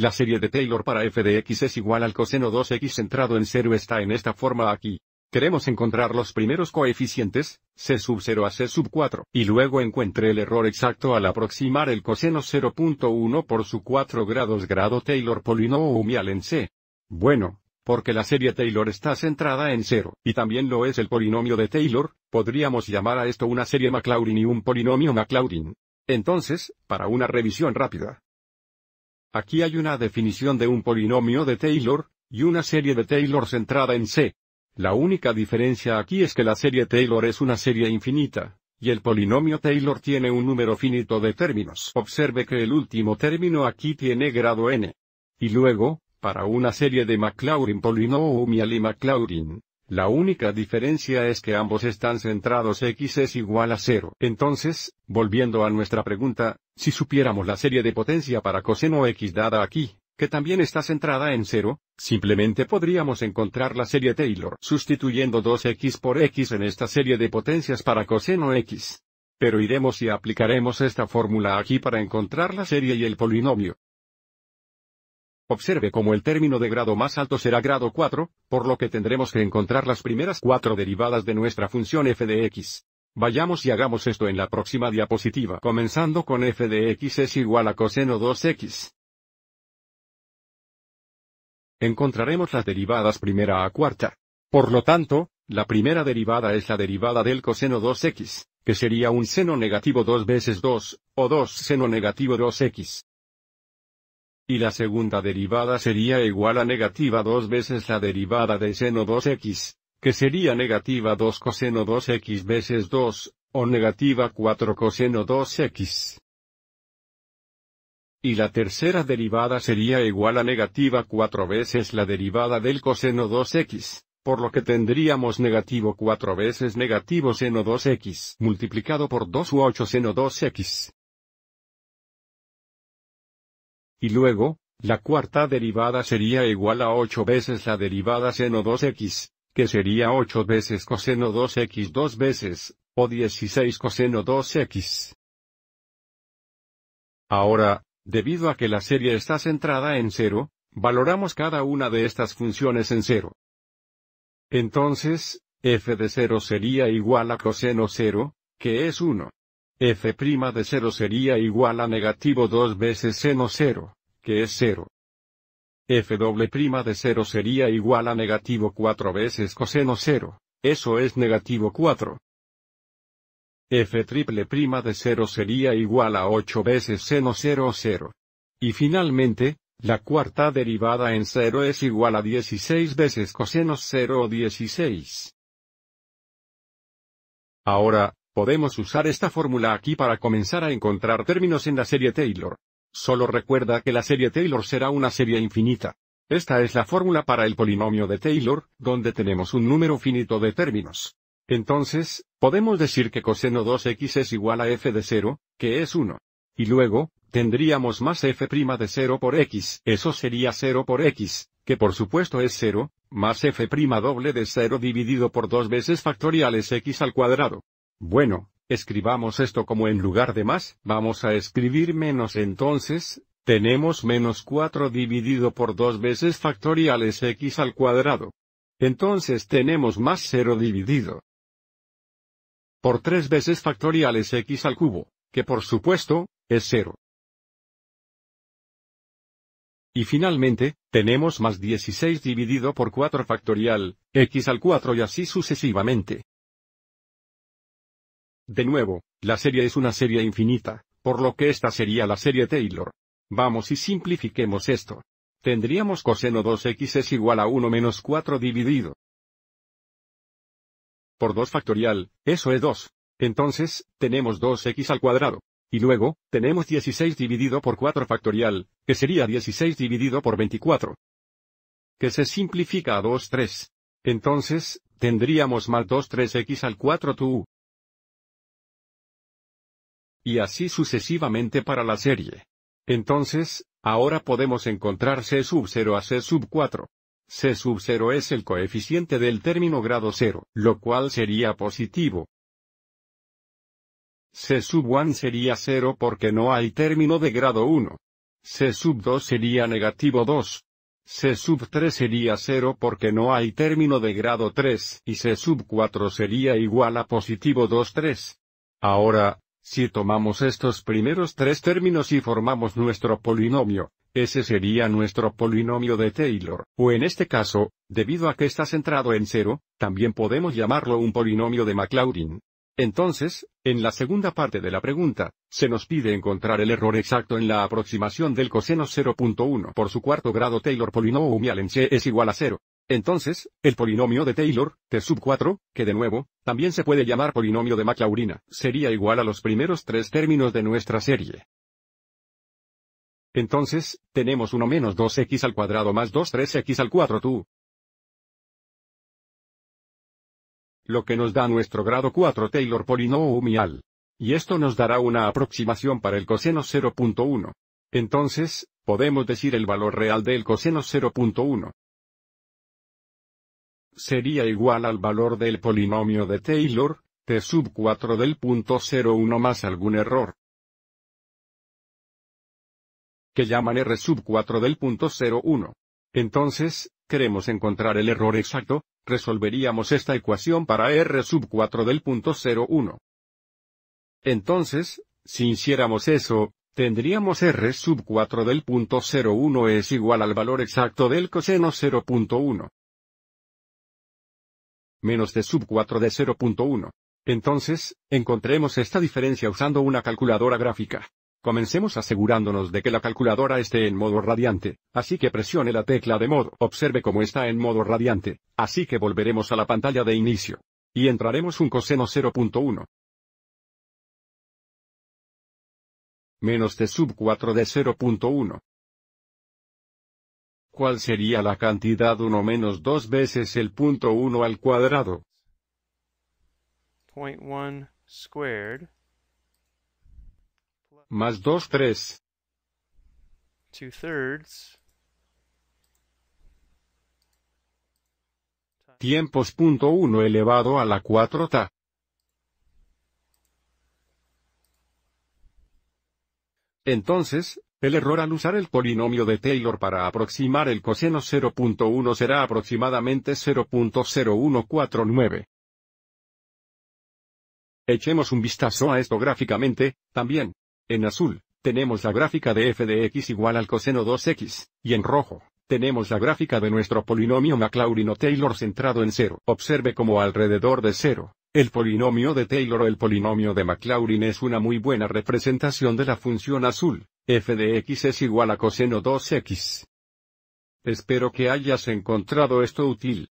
La serie de Taylor para f de x es igual al coseno 2x centrado en 0 está en esta forma aquí. Queremos encontrar los primeros coeficientes, c sub 0 a c sub 4, y luego encuentre el error exacto al aproximar el coseno 0.1 por su 4 grados grado Taylor polinomial en c. Bueno, porque la serie Taylor está centrada en 0, y también lo es el polinomio de Taylor, podríamos llamar a esto una serie Maclaurin y un polinomio Maclaurin. Entonces, para una revisión rápida, Aquí hay una definición de un polinomio de Taylor, y una serie de Taylor centrada en C. La única diferencia aquí es que la serie Taylor es una serie infinita, y el polinomio Taylor tiene un número finito de términos. Observe que el último término aquí tiene grado n. Y luego, para una serie de Maclaurin polinomial y Maclaurin, la única diferencia es que ambos están centrados x es igual a cero. Entonces, volviendo a nuestra pregunta, si supiéramos la serie de potencia para coseno x dada aquí, que también está centrada en 0, simplemente podríamos encontrar la serie Taylor sustituyendo 2x por x en esta serie de potencias para coseno x. Pero iremos y aplicaremos esta fórmula aquí para encontrar la serie y el polinomio. Observe cómo el término de grado más alto será grado 4, por lo que tendremos que encontrar las primeras cuatro derivadas de nuestra función f de x. Vayamos y hagamos esto en la próxima diapositiva comenzando con f de x es igual a coseno 2x. Encontraremos las derivadas primera a cuarta. Por lo tanto, la primera derivada es la derivada del coseno 2x, que sería un seno negativo 2 veces 2, o 2 seno negativo 2x. Y la segunda derivada sería igual a negativa 2 veces la derivada de seno 2x, que sería negativa 2 coseno 2x veces 2, o negativa 4 coseno 2x. Y la tercera derivada sería igual a negativa 4 veces la derivada del coseno 2x, por lo que tendríamos negativo 4 veces negativo seno 2x multiplicado por 2 u 8 seno 2x. Y luego, la cuarta derivada sería igual a 8 veces la derivada seno 2x, que sería 8 veces coseno 2x 2 veces, o 16 coseno 2x. Ahora, debido a que la serie está centrada en 0, valoramos cada una de estas funciones en 0. Entonces, f de 0 sería igual a coseno 0, que es 1. f' de 0 sería igual a negativo 2 veces seno 0, que es 0 f de 0 sería igual a negativo 4 veces coseno 0, eso es negativo 4. f triple de 0 sería igual a 8 veces seno 0 0. Y finalmente, la cuarta derivada en 0 es igual a 16 veces coseno 0 o 16. Ahora, podemos usar esta fórmula aquí para comenzar a encontrar términos en la serie Taylor. Solo recuerda que la serie Taylor será una serie infinita. Esta es la fórmula para el polinomio de Taylor, donde tenemos un número finito de términos. Entonces, podemos decir que coseno 2x es igual a f de 0, que es 1. Y luego, tendríamos más f' de 0 por x, eso sería 0 por x, que por supuesto es 0, más f' doble de 0 dividido por dos veces factoriales x al cuadrado. Bueno, Escribamos esto como en lugar de más, vamos a escribir menos entonces, tenemos menos 4 dividido por 2 veces factoriales x al cuadrado. Entonces tenemos más 0 dividido por 3 veces factoriales x al cubo, que por supuesto, es 0. Y finalmente, tenemos más 16 dividido por 4 factorial, x al 4 y así sucesivamente. De nuevo, la serie es una serie infinita, por lo que esta sería la serie Taylor. Vamos y simplifiquemos esto. Tendríamos coseno 2x es igual a 1 menos 4 dividido por 2 factorial, eso es 2. Entonces, tenemos 2x al cuadrado. Y luego, tenemos 16 dividido por 4 factorial, que sería 16 dividido por 24. Que se simplifica a 2 3. Entonces, tendríamos más 2 3x al 4 tu y así sucesivamente para la serie. Entonces, ahora podemos encontrar C sub 0 a C sub 4. C sub 0 es el coeficiente del término grado 0, lo cual sería positivo. C sub 1 sería 0 porque no hay término de grado 1. C sub 2 sería negativo 2. C sub 3 sería 0 porque no hay término de grado 3 y C sub 4 sería igual a positivo 2 3. Ahora, si tomamos estos primeros tres términos y formamos nuestro polinomio, ese sería nuestro polinomio de Taylor, o en este caso, debido a que está centrado en cero, también podemos llamarlo un polinomio de Maclaurin. Entonces, en la segunda parte de la pregunta, se nos pide encontrar el error exacto en la aproximación del coseno 0.1 por su cuarto grado Taylor polinomial en C es igual a cero. Entonces, el polinomio de Taylor, T sub 4, que de nuevo, también se puede llamar polinomio de Maclaurina, sería igual a los primeros tres términos de nuestra serie. Entonces, tenemos 1 menos 2x al cuadrado más 2 3x al 4 tú. Lo que nos da nuestro grado 4 Taylor polinomial. Y esto nos dará una aproximación para el coseno 0.1. Entonces, podemos decir el valor real del coseno 0.1 sería igual al valor del polinomio de Taylor, T sub 4 del punto 01 más algún error. Que llaman R sub 4 del punto 01. Entonces, queremos encontrar el error exacto, resolveríamos esta ecuación para R sub 4 del punto 01. Entonces, si hiciéramos eso, tendríamos R sub 4 del punto 01 es igual al valor exacto del coseno 0.1 menos de sub 4 de 0.1. Entonces, encontremos esta diferencia usando una calculadora gráfica. Comencemos asegurándonos de que la calculadora esté en modo radiante, así que presione la tecla de modo. Observe cómo está en modo radiante, así que volveremos a la pantalla de inicio. Y entraremos un coseno 0.1. Menos de sub 4 de 0.1 cual sería la cantidad 1 menos 2 veces el punto 1 al cuadrado. 0.1 squared más 2 3 2 thirds tiempos punto 1 elevado a la 4 ta entonces, el error al usar el polinomio de Taylor para aproximar el coseno 0.1 será aproximadamente 0.0149. Echemos un vistazo a esto gráficamente, también. En azul, tenemos la gráfica de f de x igual al coseno 2x, y en rojo, tenemos la gráfica de nuestro polinomio o taylor centrado en 0. Observe como alrededor de 0, el polinomio de Taylor o el polinomio de Maclaurin es una muy buena representación de la función azul f de x es igual a coseno 2x. Espero que hayas encontrado esto útil.